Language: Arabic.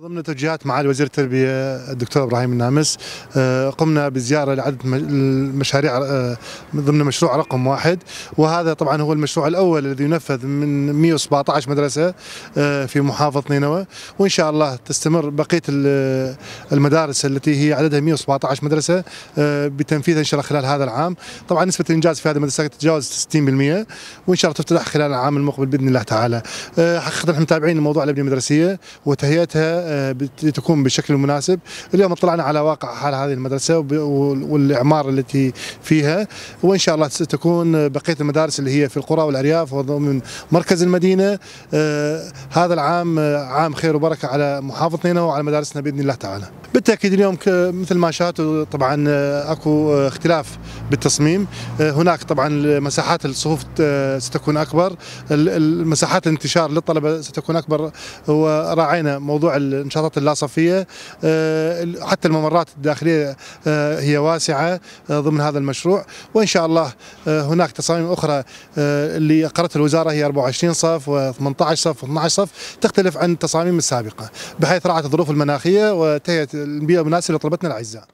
ضمن توجيهات معالي وزير التربية الدكتور إبراهيم النامس آه، قمنا بزيارة لعدد المشاريع آه، ضمن مشروع رقم واحد وهذا طبعا هو المشروع الأول الذي ينفذ من 117 مدرسة آه، في محافظة نينوى وإن شاء الله تستمر بقية المدارس التي هي عددها 117 مدرسة بتنفيذها إن شاء الله خلال هذا العام طبعا نسبة الإنجاز في هذه المدرسة تتجاوز 60% وإن شاء الله تفتتح خلال العام المقبل بإذن الله تعالى حقيقة نحن متابعين الموضوع الأبنية المدرسية وتهيئتها لتكون آه، بشكل مناسب اليوم اطلعنا على واقع حال هذه المدرسة والإعمار التي فيها وإن شاء الله ستكون بقية المدارس اللي هي في القرى والأرياف وضمن مركز المدينة آه، هذا العام آه، عام خير وبركة على محافظتنا وعلى مدارسنا بإذن الله تعالى بالتأكيد اليوم مثل ما شاهدتوا طبعا أكو اختلاف بالتصميم هناك طبعا مساحات الصفوف ستكون أكبر المساحات الانتشار للطلبة ستكون أكبر وراعينا موضوع النشاطات اللاصفيه آه، حتى الممرات الداخليه آه، هي واسعه آه، ضمن هذا المشروع وان شاء الله هناك تصاميم اخرى اللي اقرتها الوزاره هي 24 صف و18 صف و12 صف تختلف عن التصاميم السابقه بحيث راعت الظروف المناخيه وتهيئه البيئه المناسبه لطلبتنا الاعزاء